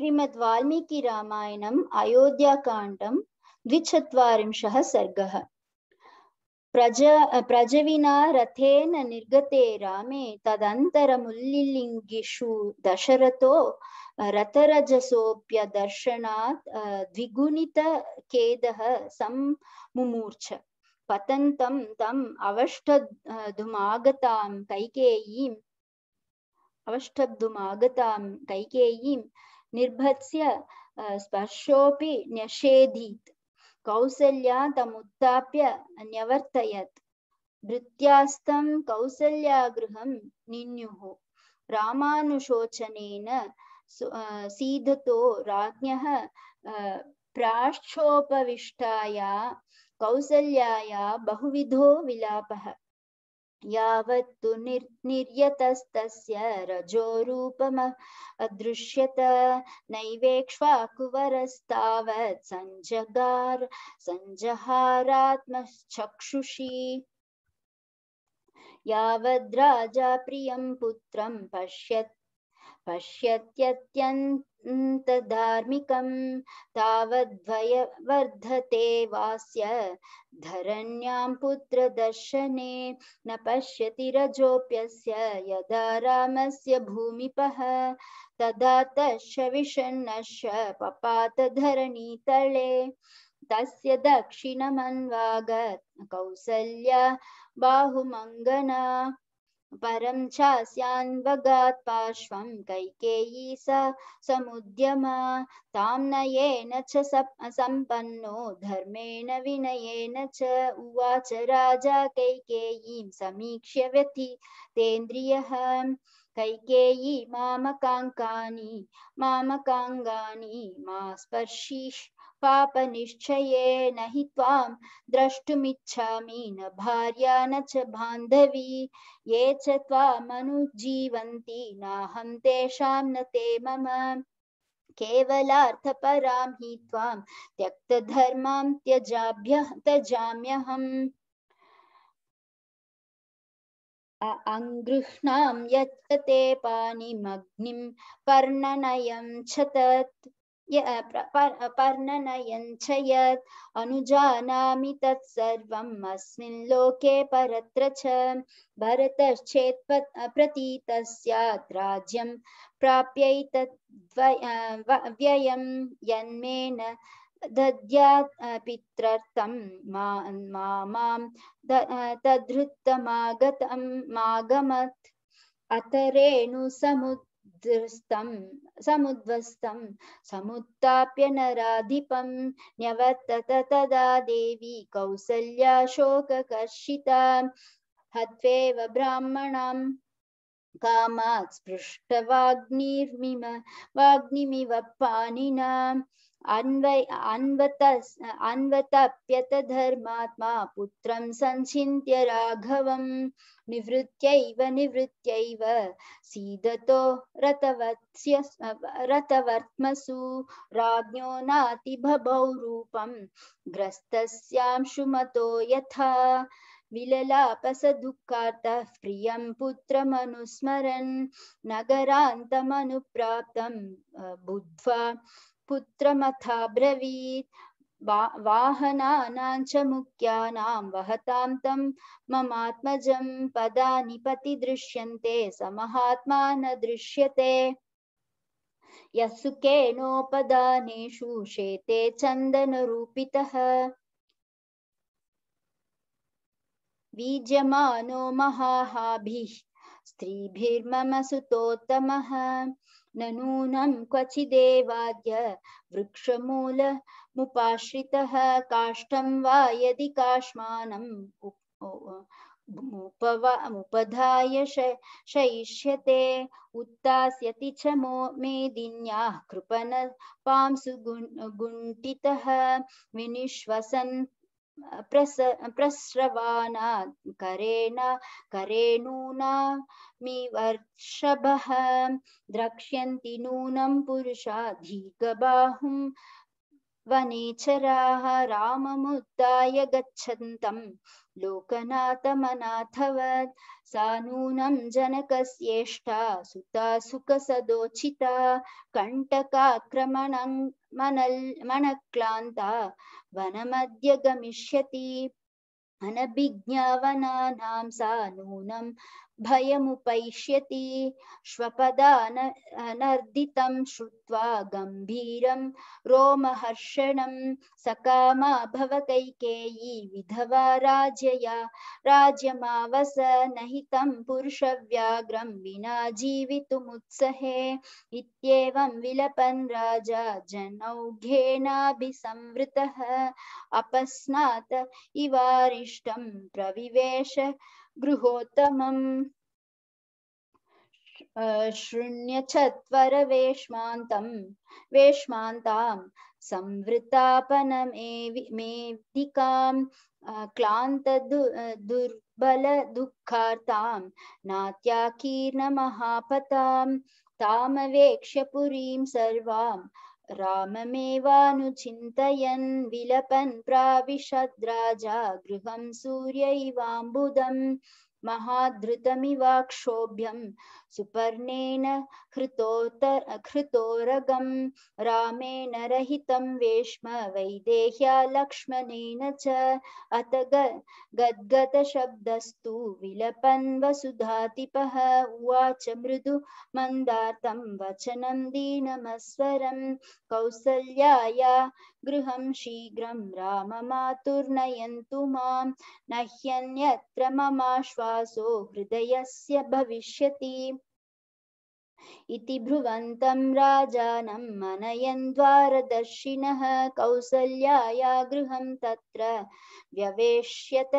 श्रीमद् वाल्मीकि रामायणम् अयोध्याकाण्डं द्विचत्वारिंशः सर्गः प्रज प्रजविना रथेन निर्गते रामे तदन्तरमुल्लिङ्गिषु दशरथो रथरजसोऽप्यदर्शनात् द्विगुणितखेदः सम्मुमूर्च पतन्तं तम् अवष्टधुमागतां कैकेयीम् अवष्टब्धुमागतां कैकेयीं निर्भत्स्य स्पर्शोपि न्यषेधीत् कौसल्या तमुत्थाप्य न्यवर्तयत् भृत्यास्तं कौसल्यागृहं निन्युः रामानुशोचनेन सीधतो राज्ञः प्राश्चोपविष्टाया कौसल्याया बहुविधो विलापः यावत्तु निर् निर्यतस्तस्य रजोरूपमः अदृश्यत नैवेक्ष्वाकुवरस्तावत् सञ्जगार सञ्जहारात्मचक्षुषी यावद्राजा प्रियं पुत्रं पश्यत् पश्यत्यत्यन्तधार्मिकं वास्य धरण्यां पुत्रदर्शने न पश्यति रजोऽप्यस्य यदा रामस्य भूमिपः तदा तस्य विषन्नश्य पपातधरणीतले तस्य दक्षिणमन्वागत कौसल्या बाहुमङ्गना परम चास्यान्वगात् पार्श्वं कैकेयी स समुद्यमा तां नयेन च सम्पन्नो धर्मेण विनयेन च उवाच राजा कैकेयीं समीक्ष्य व्यथितेन्द्रियः कैकेयी मामकाङ्कानि मामकाङ्गानि मा स्पर्शी पाप निश्चय नि ताम द्रष्टुम्छा न भार् न च ये च नहम तेषा न ते मम केवलार्थपरां हि त्वां त्यक्तधर्मां त्यजाभ्य त्यजाम्यहम् अङ्गृह्णां पर्णनयं च तत् पर्णनयञ्च अनुजानामि तत्सर्वम् अस्मिन् लोके परत्र च भरतश्चेत् प्रतीतस्यात् राज्यं प्राप्यैतद् व्ययं यन्मेन दद्यात् पित्रर्थं मां मागमत् दृष्टं समुद्वस्तं समुत्थाप्य नराधिपं न्यवर्तत तदा देवी कौसल्या शोककर्षिता हत्वेव ब्राह्मणां कामात् स्पृष्टवाग्निर्मिम वाग्निमिव पाणिना अन्वतप्यतधर्मात्मा पुत्रं सञ्चिन्त्य राघवं निवृत्त्यैव निवृत सीदतो रतवत्स्य रतवर्त्मसु राज्ञो नातिभभौ रूपं ग्रस्तस्यां सुमतो यथा विललापसदुःखार्तः प्रियं पुत्रमनुस्मरन् नगरान्तमनुप्राप्तं बुद्ध्वा पुत्रमथाब्रवीत् वा वाहनानां च मुख्यानां वहतां तं ममात्मजं पदानि पतिदृश्यन्ते समहात्मा न दृश्यते यः शेते चन्दनरूपितः महाहाभिः स्त्रीभिर्मम सुतोत्तमः न नूनं क्वचिदेवाद्य वृक्षमूलमुपाश्रितः काष्ठं वा यदि काष्मानम् उपधाय शयिष्यते उत्तास्यति च मो मेदिन्याः कृपनपांसु गुण्टितः विनिश्वसन् प्रस प्रस्रवाना करेण करेणूना मिवर्षभः द्रक्ष्यन्ति नूनं पुरुषाधीगबाहुं वनेचराः राममुद्दाय सा नून जनक सुता सदोचिता कंटकाक्रमण मनल् मनक्लान्ता वनमद्य गमिष्यति अनभिज्ञावनानां सा नूनं भय भयमुपैष्यति श्वपदानर्दितं श्रुत्वा गम्भीरं रोमहर्षणं सकामा कैकेयी विधवा राज्यया राज्यमावस नहितं पुरुषव्याग्रं विना जीवितुमुत्सहे इत्येवं विलपन् राजा जनौघेनाभिसंवृतः अपस्नात इवारिष्टं प्रविवेश चर गृहोत्तमम् शून्यचत्वरवेश्मान्तं वेश्मान्तां संवृत्तापनमेवेदिकां दुर्बल दुखाता नात्याकीर्णमहापतां तामवेक्ष्य पुरीं सर्वां राममेवानुचिन्तयन् विलपन् प्राविशद्राजा गृहं सूर्यैवाम्बुदम् महाधृतमिवाक्षोभ्यं सुपर्णेन हृतोरगं रामेण रहितं वेश्म वैदेह्या लक्ष्मणेन च अत गद्गतशब्दस्तु विलपन् वसुधातिपः उवाच मृदु मन्दार्तं वचनं दीनमस्वरं कौसल्याया गृहं शीघ्रं राम मातुर्नयन्तु मां न ह्यन्यत्र ममाश्वासो हृदयस्य भविष्यति इति ब्रुवन्तं राजानम् अनयन् द्वारदर्शिनः कौसल्याया गृहं तत्र व्यवेश्यत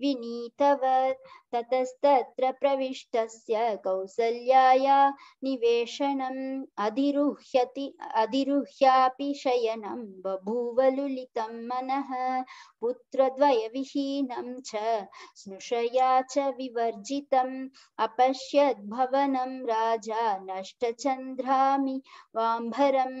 विनीतवत् ततस्तत्र प्रविष्टस्य कौसल्याया निवेशनम् अधिरुह्यति अधिरुह्यापि शयनं बभूवलुलितं मनः पुत्रद्वयविहीनं च स्नुषया च विवर्जितम् अपश्यद्भवनं राजा नष्टचन्द्रामि वाम्भरम्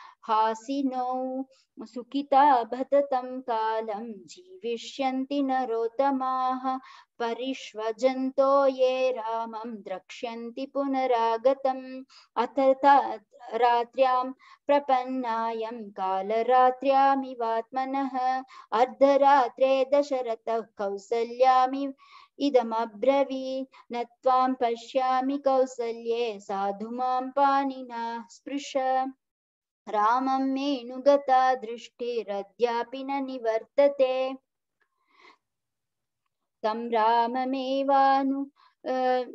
हासिनौ सुखिता भततम कालम जीविष्यन्ति नरोतमाः परिश्वजन्तो ये रामं द्रक्ष्यन्ति पुनरागतम् अथता रात्र्यां प्रपन्नायं कालरात्र्यामिवात्मनः अर्धरात्रे दशरथः कौसल्यामि इदमब्रवी न त्वां पश्यामि कौसल्ये साधु मां पाणिना स्पृश रामं मेऽनुगता दृष्टिरद्यापि न निवर्तते तं राममेवानु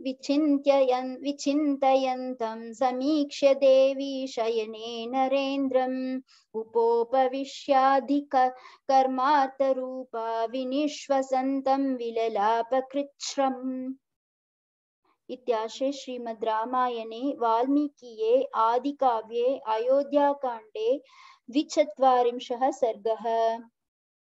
विचिन्त्ययन् विचिन्तयन्तं समीक्ष्य देवी शयने नरेन्द्रम् उपोपविश्याधिक कर्मार्थरूपा विनिश्वसन्तं विललापकृच्छ्रम् इत्याशे श्रीमद् रामायणे वाल्मीकिये आदिकाव्ये अयोध्याकाण्डे द्विचत्वारिंशः सर्गः